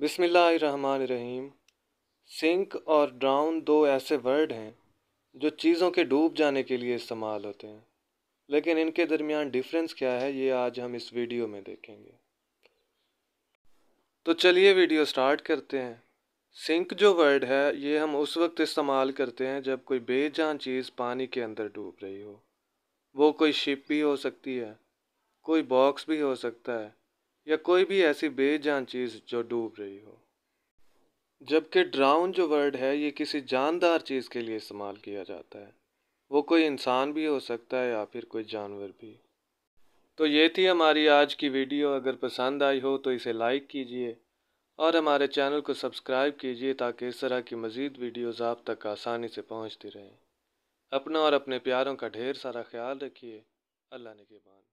बिसमीम सिंक और ड्राउन दो ऐसे वर्ड हैं जो चीज़ों के डूब जाने के लिए इस्तेमाल होते हैं लेकिन इनके दरमियान डिफरेंस क्या है ये आज हम इस वीडियो में देखेंगे तो चलिए वीडियो स्टार्ट करते हैं सिंक जो वर्ड है ये हम उस वक्त इस्तेमाल करते हैं जब कोई बेजान चीज़ पानी के अंदर डूब रही हो वो कोई शिप भी हो सकती है कोई बॉक्स भी हो सकता है या कोई भी ऐसी बेजान चीज़ जो डूब रही हो जबकि ड्राउन जो वर्ड है ये किसी जानदार चीज़ के लिए इस्तेमाल किया जाता है वो कोई इंसान भी हो सकता है या फिर कोई जानवर भी तो ये थी हमारी आज की वीडियो अगर पसंद आई हो तो इसे लाइक कीजिए और हमारे चैनल को सब्सक्राइब कीजिए ताकि इस तरह की मज़ीद वीडियोज़ आप तक आसानी से पहुँचती रहें अपना और अपने प्यारों का ढेर सारा ख्याल रखिए अल्लाह ने के बाद